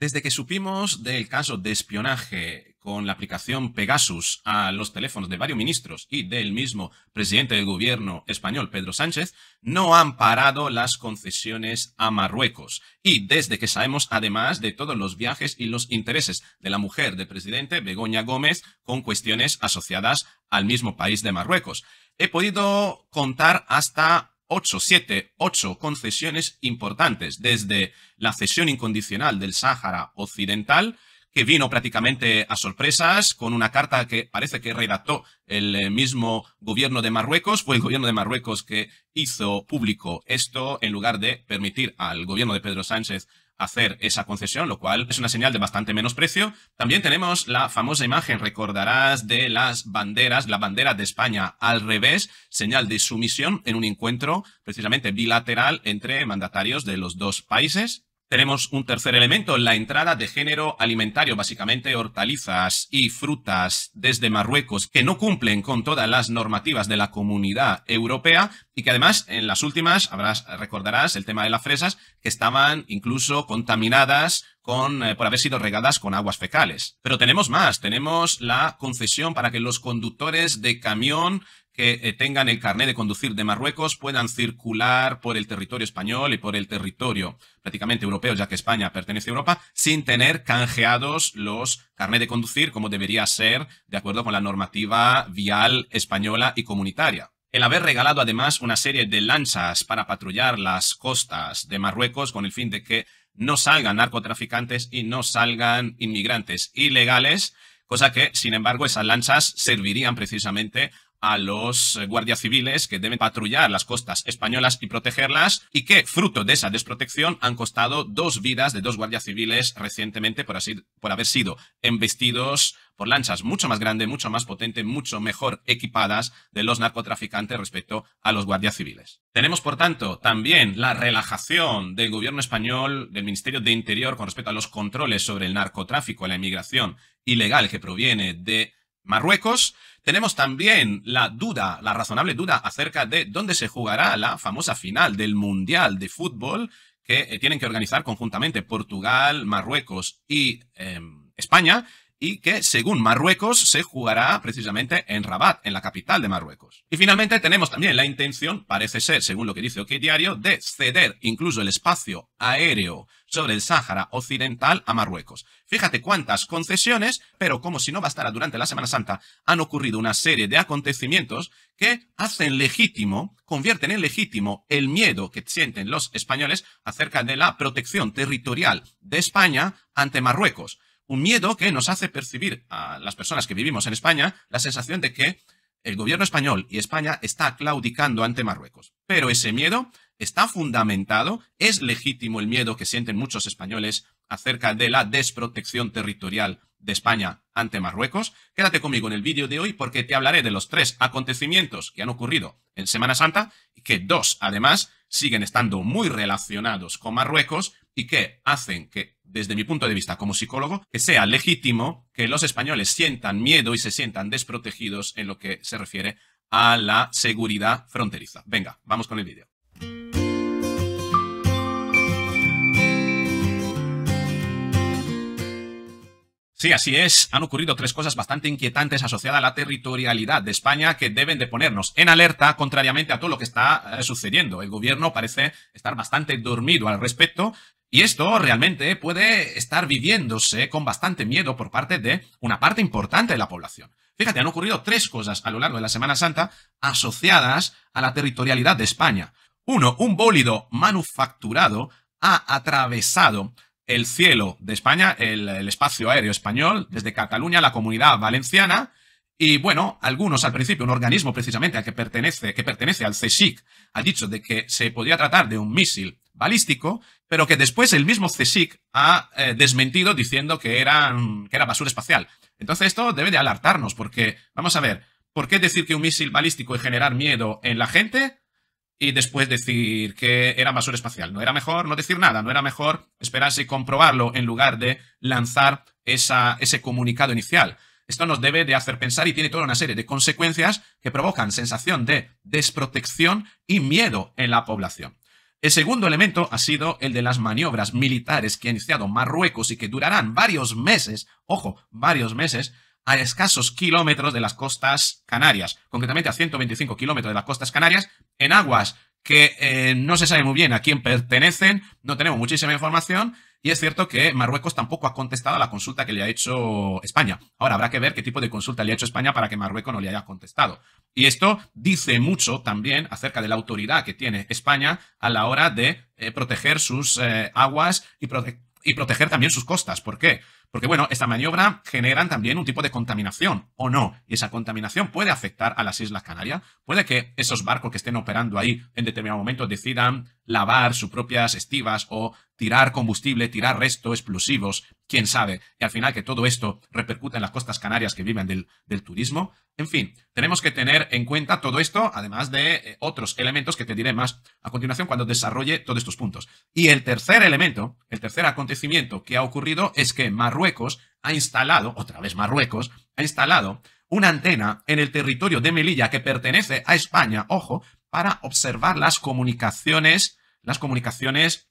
Desde que supimos del caso de espionaje con la aplicación Pegasus a los teléfonos de varios ministros y del mismo presidente del gobierno español, Pedro Sánchez, no han parado las concesiones a Marruecos. Y desde que sabemos, además, de todos los viajes y los intereses de la mujer del presidente, Begoña Gómez, con cuestiones asociadas al mismo país de Marruecos. He podido contar hasta Ocho, siete, ocho concesiones importantes, desde la cesión incondicional del Sáhara Occidental, que vino prácticamente a sorpresas con una carta que parece que redactó el eh, mismo gobierno de Marruecos. Fue el gobierno de Marruecos que hizo público esto en lugar de permitir al gobierno de Pedro Sánchez hacer esa concesión, lo cual es una señal de bastante menos precio. También tenemos la famosa imagen, recordarás, de las banderas, la bandera de España al revés, señal de sumisión en un encuentro precisamente bilateral entre mandatarios de los dos países. Tenemos un tercer elemento, la entrada de género alimentario, básicamente hortalizas y frutas desde Marruecos, que no cumplen con todas las normativas de la comunidad europea y que además en las últimas, habrás, recordarás el tema de las fresas, que estaban incluso contaminadas con, eh, por haber sido regadas con aguas fecales. Pero tenemos más, tenemos la concesión para que los conductores de camión que eh, tengan el carnet de conducir de Marruecos puedan circular por el territorio español y por el territorio prácticamente europeo, ya que España pertenece a Europa, sin tener canjeados los carnet de conducir como debería ser de acuerdo con la normativa vial española y comunitaria. El haber regalado además una serie de lanchas para patrullar las costas de Marruecos con el fin de que no salgan narcotraficantes y no salgan inmigrantes ilegales, cosa que, sin embargo, esas lanchas servirían precisamente a los eh, guardias civiles que deben patrullar las costas españolas y protegerlas y que, fruto de esa desprotección, han costado dos vidas de dos guardias civiles recientemente por, así, por haber sido embestidos por lanchas mucho más grandes, mucho más potentes, mucho mejor equipadas de los narcotraficantes respecto a los guardias civiles. Tenemos, por tanto, también la relajación del gobierno español, del Ministerio de Interior, con respecto a los controles sobre el narcotráfico, la inmigración ilegal que proviene de Marruecos tenemos también la duda, la razonable duda acerca de dónde se jugará la famosa final del Mundial de Fútbol que eh, tienen que organizar conjuntamente Portugal, Marruecos y em, España y que, según Marruecos, se jugará precisamente en Rabat, en la capital de Marruecos. Y finalmente tenemos también la intención, parece ser, según lo que dice OK Diario, de ceder incluso el espacio aéreo sobre el Sáhara Occidental a Marruecos. Fíjate cuántas concesiones, pero como si no bastara durante la Semana Santa, han ocurrido una serie de acontecimientos que hacen legítimo, convierten en legítimo el miedo que sienten los españoles acerca de la protección territorial de España ante Marruecos. Un miedo que nos hace percibir a las personas que vivimos en España la sensación de que el gobierno español y España está claudicando ante Marruecos. Pero ese miedo está fundamentado, es legítimo el miedo que sienten muchos españoles acerca de la desprotección territorial de España ante Marruecos. Quédate conmigo en el vídeo de hoy porque te hablaré de los tres acontecimientos que han ocurrido en Semana Santa y que dos, además, siguen estando muy relacionados con Marruecos y que hacen que desde mi punto de vista como psicólogo, que sea legítimo que los españoles sientan miedo y se sientan desprotegidos en lo que se refiere a la seguridad fronteriza. Venga, vamos con el vídeo. Sí, así es. Han ocurrido tres cosas bastante inquietantes asociadas a la territorialidad de España que deben de ponernos en alerta contrariamente a todo lo que está eh, sucediendo. El gobierno parece estar bastante dormido al respecto y esto realmente puede estar viviéndose con bastante miedo por parte de una parte importante de la población. Fíjate, han ocurrido tres cosas a lo largo de la Semana Santa asociadas a la territorialidad de España. Uno, un bólido manufacturado ha atravesado el cielo de España, el, espacio aéreo español, desde Cataluña la comunidad valenciana. Y bueno, algunos al principio, un organismo precisamente al que pertenece, que pertenece al CSIC, ha dicho de que se podía tratar de un misil balístico, pero que después el mismo CSIC ha eh, desmentido diciendo que, eran, que era basura espacial. Entonces esto debe de alertarnos, porque, vamos a ver, ¿por qué decir que un misil balístico es generar miedo en la gente y después decir que era basura espacial. No era mejor no decir nada, no era mejor esperarse y comprobarlo en lugar de lanzar esa, ese comunicado inicial. Esto nos debe de hacer pensar y tiene toda una serie de consecuencias que provocan sensación de desprotección y miedo en la población. El segundo elemento ha sido el de las maniobras militares que ha iniciado Marruecos y que durarán varios meses, ojo, varios meses, a escasos kilómetros de las costas canarias, concretamente a 125 kilómetros de las costas canarias, en aguas que eh, no se sabe muy bien a quién pertenecen, no tenemos muchísima información, y es cierto que Marruecos tampoco ha contestado a la consulta que le ha hecho España. Ahora habrá que ver qué tipo de consulta le ha hecho España para que Marruecos no le haya contestado. Y esto dice mucho también acerca de la autoridad que tiene España a la hora de eh, proteger sus eh, aguas y proteger también sus costas. ¿Por qué? Porque bueno, esta maniobra generan también un tipo de contaminación, ¿o no? Y esa contaminación puede afectar a las Islas Canarias. Puede que esos barcos que estén operando ahí en determinado momento decidan lavar sus propias estivas o tirar combustible, tirar resto, explosivos, quién sabe. Y al final que todo esto repercute en las costas canarias que viven del, turismo. En fin, tenemos que tener en cuenta todo esto, además de eh, otros elementos que te diré más a continuación cuando desarrolle todos estos puntos. Y el tercer elemento, el tercer acontecimiento que ha ocurrido es que Marruecos ha instalado, otra vez Marruecos, ha instalado una antena en el territorio de Melilla que pertenece a España, ojo, para observar las comunicaciones, las comunicaciones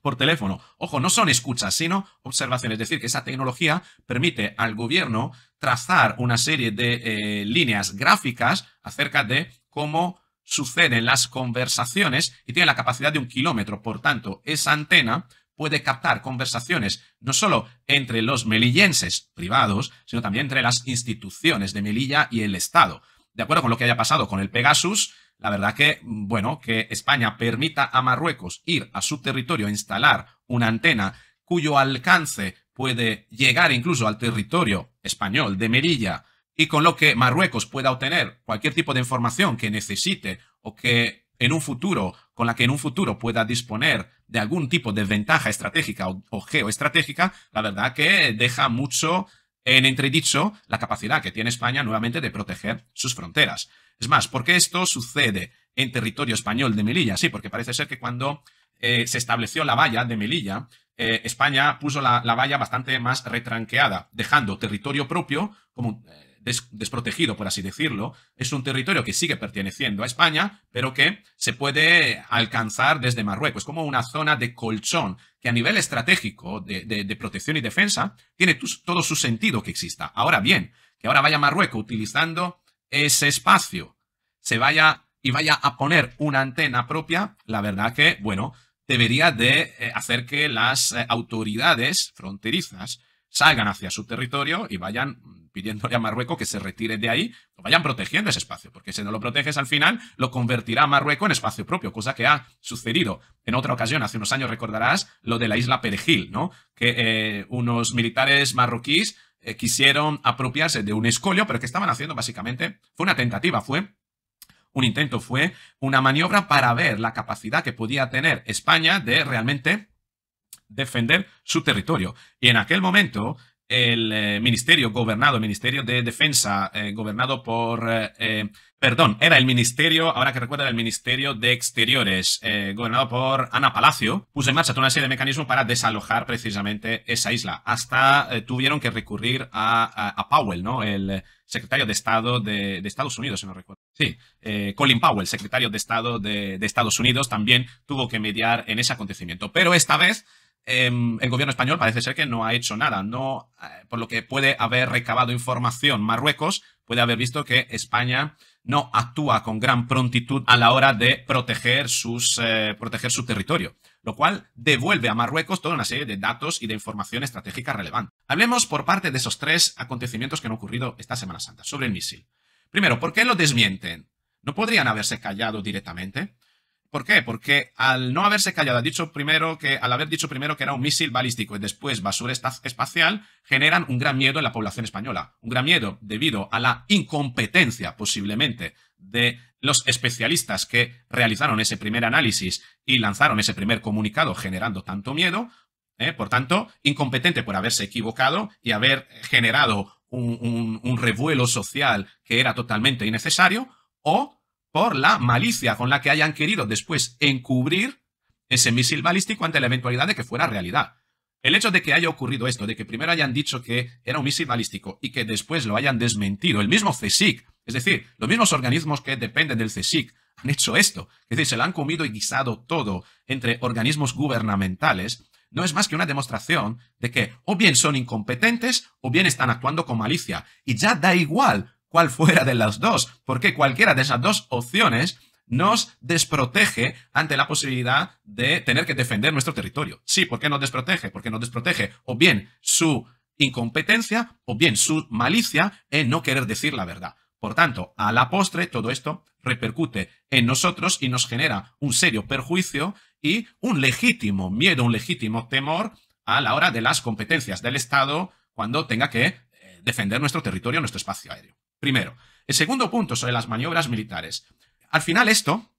por teléfono. Ojo, no son escuchas, sino observaciones. Es decir, que esa tecnología permite al gobierno trazar una serie de eh, líneas gráficas acerca de cómo suceden las conversaciones y tiene la capacidad de un kilómetro. Por tanto, esa antena puede captar conversaciones no solo entre los melillenses privados, sino también entre las instituciones de Melilla y el Estado. De acuerdo con lo que haya pasado con el Pegasus, la verdad que, bueno, que España permita a Marruecos ir a su territorio a instalar una antena cuyo alcance puede llegar incluso al territorio español de Merilla y con lo que Marruecos pueda obtener cualquier tipo de información que necesite o que en un futuro, con la que en un futuro pueda disponer de algún tipo de ventaja estratégica o, o geoestratégica, la verdad que deja mucho en entredicho la capacidad que tiene España nuevamente de proteger sus fronteras. Es más, ¿por qué esto sucede en territorio español de Melilla? Sí, porque parece ser que cuando eh, se estableció la valla de Melilla, eh, España puso la, valla bastante más retranqueada, dejando territorio propio como... Eh, desprotegido, por así decirlo. Es un territorio que sigue perteneciendo a España, pero que se puede alcanzar desde Marruecos, Es como una zona de colchón que a nivel estratégico de, protección y defensa tiene todo su sentido que exista. Ahora bien, que ahora vaya Marruecos utilizando ese espacio, se vaya y vaya a poner una antena propia, la verdad que, bueno, debería de eh, hacer que las eh, autoridades fronterizas salgan hacia su territorio y vayan pidiéndole a Marruecos que se retire de ahí, vayan protegiendo ese espacio, porque si no lo proteges al final, lo convertirá a Marruecos en espacio propio, cosa que ha sucedido en otra ocasión, hace unos años recordarás lo de la isla Perejil, ¿no? Que eh, unos militares marroquíes eh, quisieron apropiarse de un escolio, pero que estaban haciendo básicamente, fue una tentativa, fue un intento, fue una maniobra para ver la capacidad que podía tener España de realmente defender su territorio. Y en aquel momento, el eh, ministerio gobernado, el Ministerio de Defensa, eh, gobernado por, eh, perdón, era el ministerio, ahora que recuerdo, era el Ministerio de Exteriores, gobernado por Ana Palacio, puso en marcha toda una serie de mecanismos para desalojar precisamente esa isla. Hasta tuvieron que recurrir a, Powell, ¿no? El secretario de Estado de, Estados Unidos, si no recuerdo. Sí, Colin Powell, secretario de Estado de, Estados Unidos, también tuvo que mediar en ese acontecimiento. Pero esta vez Em, el gobierno español parece ser que no ha hecho nada. No, eh, por lo que puede haber recabado información Marruecos, puede haber visto que España no actúa con gran prontitud a la hora de proteger, eh, proteger su territorio, lo cual devuelve a Marruecos toda una serie de datos y de información estratégica relevante. Hablemos por parte de esos tres acontecimientos que han ocurrido esta Semana Santa sobre el misil. Primero, ¿por qué lo desmienten? ¿No podrían haberse callado directamente? ¿Por qué? Porque al no haberse callado, dicho primero que, al haber dicho primero que era un misil balístico y después basura espacial, generan un gran miedo en la población española. Un gran miedo debido a la incompetencia, posiblemente, de los especialistas que realizaron ese primer análisis y lanzaron ese primer comunicado generando tanto miedo. ¿eh? Por tanto, incompetente por haberse equivocado y haber generado un, un revuelo social que era totalmente innecesario o por la malicia con la que hayan querido después encubrir ese misil balístico ante la eventualidad de que fuera realidad. El hecho de que haya ocurrido esto, de que primero hayan dicho que era un misil balístico y que después lo hayan desmentido, el mismo CSIC, es decir, los mismos organismos que dependen del CSIC han hecho esto, es decir, se lo han comido y guisado todo entre organismos gubernamentales, no es más que una demostración de que o bien son incompetentes o bien están actuando con malicia. Y ya da igual cuál fuera de las dos, porque cualquiera de esas dos opciones nos desprotege ante la posibilidad de tener que defender nuestro territorio. Sí, ¿por qué nos desprotege? Porque nos desprotege o bien su incompetencia o bien su malicia en no querer decir la verdad. Por tanto, a la postre todo esto repercute en nosotros y nos genera un serio perjuicio y un legítimo miedo, un legítimo temor a la hora de las competencias del Estado cuando tenga que eh, defender nuestro territorio, nuestro espacio aéreo. Primero. El segundo punto sobre las maniobras militares. Al final esto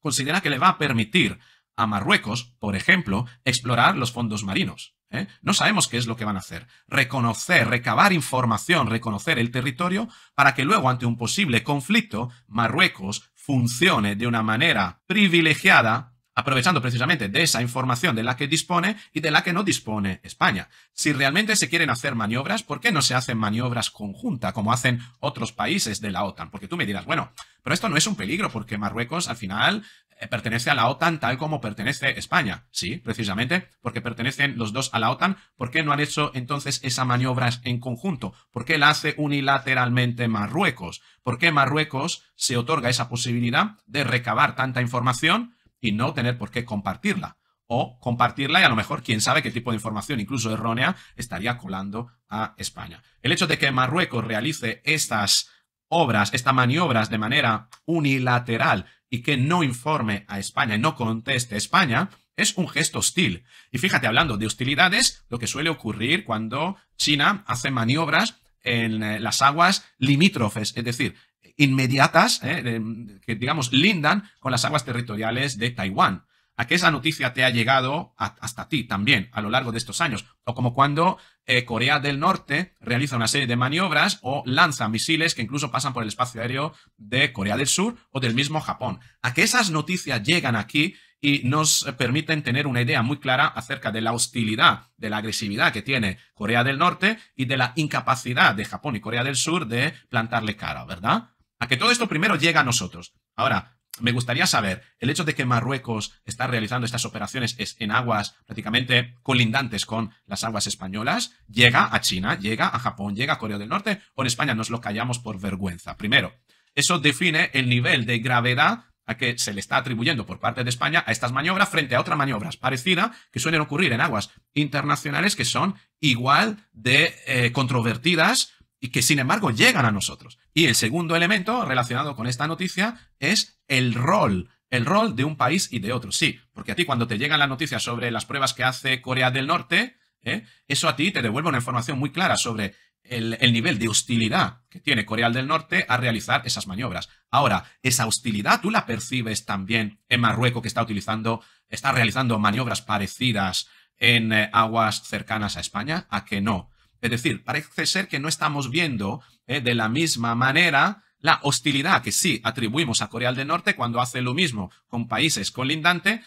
considera que le va a permitir a Marruecos, por ejemplo, explorar los fondos marinos. ¿eh? No sabemos qué es lo que van a hacer. Reconocer, recabar información, reconocer el territorio para que luego ante un posible conflicto Marruecos funcione de una manera privilegiada aprovechando precisamente de esa información de la que dispone y de la que no dispone España. Si realmente se quieren hacer maniobras, ¿por qué no se hacen maniobras conjuntas como hacen otros países de la OTAN? Porque tú me dirás, bueno, pero esto no es un peligro porque Marruecos al final eh, pertenece a la OTAN tal como pertenece España. Sí, precisamente, porque pertenecen los dos a la OTAN. ¿Por qué no han hecho entonces esa maniobra en conjunto? ¿Por qué la hace unilateralmente Marruecos? ¿Por qué Marruecos se otorga esa posibilidad de recabar tanta información y no tener por qué compartirla. O compartirla y a lo mejor quién sabe qué tipo de información, incluso errónea, estaría colando a España. El hecho de que Marruecos realice estas obras, estas maniobras de manera unilateral y que no informe a España y no conteste España, es un gesto hostil. Y fíjate, hablando de hostilidades, lo que suele ocurrir cuando China hace maniobras en eh, las aguas limítrofes, es decir, inmediatas, ¿eh? em, que digamos lindan con las aguas territoriales de Taiwán. A que esa noticia te ha llegado hasta ti también a lo largo de estos años. O como cuando eh, Corea del Norte realiza una serie de maniobras o lanza misiles que incluso pasan por el espacio aéreo de Corea del Sur o del mismo Japón. A que esas noticias llegan aquí y nos permiten tener una idea muy clara acerca de la hostilidad, de la agresividad que tiene Corea del Norte y de la incapacidad de Japón y Corea del Sur de plantarle cara, ¿verdad? a que todo esto primero llega a nosotros. Ahora, me gustaría saber, el hecho de que Marruecos está realizando estas operaciones en aguas prácticamente colindantes con las aguas españolas, llega a China, llega a Japón, llega a Corea del Norte o en España nos lo callamos por vergüenza. Primero, eso define el nivel de gravedad a que se le está atribuyendo por parte de España a estas maniobras frente a otras maniobras parecidas que suelen ocurrir en aguas internacionales que son igual de eh, controvertidas y que sin embargo llegan a nosotros. Y el segundo elemento relacionado con esta noticia es el rol el rol de un país y de otro. Sí, porque a ti cuando te llegan las noticias sobre las pruebas que hace Corea del Norte, ¿eh? eso a ti te devuelve una información muy clara sobre el, nivel de hostilidad que tiene Corea del Norte a realizar esas maniobras. Ahora, esa hostilidad tú la percibes también en Marruecos que está utilizando, está realizando maniobras parecidas en eh, aguas cercanas a España, a que no. Es decir, parece ser que no estamos viendo eh, de la misma manera la hostilidad que sí atribuimos a Corea del Norte cuando hace lo mismo con países colindantes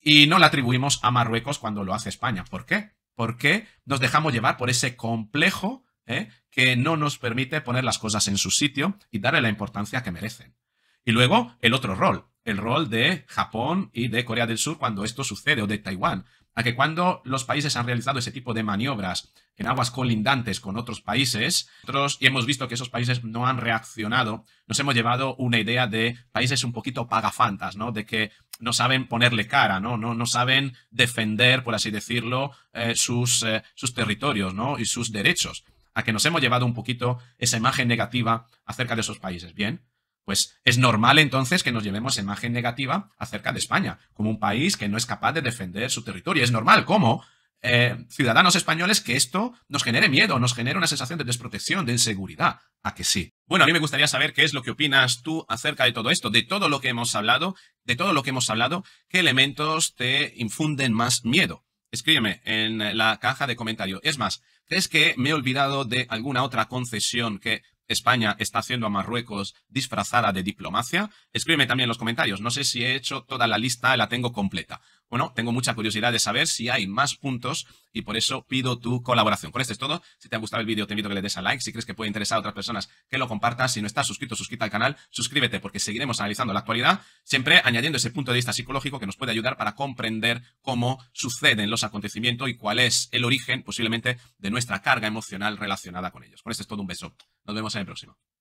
y no la atribuimos a Marruecos cuando lo hace España. ¿Por qué? Porque nos dejamos llevar por ese complejo eh, que no nos permite poner las cosas en su sitio y darle la importancia que merecen. Y luego el otro rol, el rol de Japón y de Corea del Sur cuando esto sucede, o de Taiwán, a que cuando los países han realizado ese tipo de maniobras en aguas colindantes con otros países, nosotros, y hemos visto que esos países no han reaccionado, nos hemos llevado una idea de países un poquito pagafantas, ¿no? De que no saben ponerle cara, ¿no? No, no saben defender, por así decirlo, eh, sus, eh, sus territorios, ¿no? Y sus derechos. A que nos hemos llevado un poquito esa imagen negativa acerca de esos países. Bien, pues es normal entonces que nos llevemos imagen negativa acerca de España, como un país que no es capaz de defender su territorio. Es normal, como eh, ciudadanos españoles que esto nos genere miedo, nos genere una sensación de desprotección, de inseguridad. ¿A que sí? Bueno, a mí me gustaría saber qué es lo que opinas tú acerca de todo esto, de todo lo que hemos hablado, de todo lo que hemos hablado, qué elementos te infunden más miedo. Escríbeme en la caja de comentarios. Es más, ¿crees que me he olvidado de alguna otra concesión que España está haciendo a Marruecos disfrazada de diplomacia? Escríbeme también en los comentarios. No sé si he hecho toda la lista, la tengo completa bueno, tengo mucha curiosidad de saber si hay más puntos y por eso pido tu colaboración. Con esto es todo. Si te ha gustado el vídeo, te invito a que le des a like. Si crees que puede interesar a otras personas, que lo compartas. Si no estás suscrito, suscríbete al canal, suscríbete porque seguiremos analizando la actualidad, siempre añadiendo ese punto de vista psicológico que nos puede ayudar para comprender cómo suceden los acontecimientos y cuál es el origen posiblemente de nuestra carga emocional relacionada con ellos. Con esto es todo. Un beso. Nos vemos en el próximo.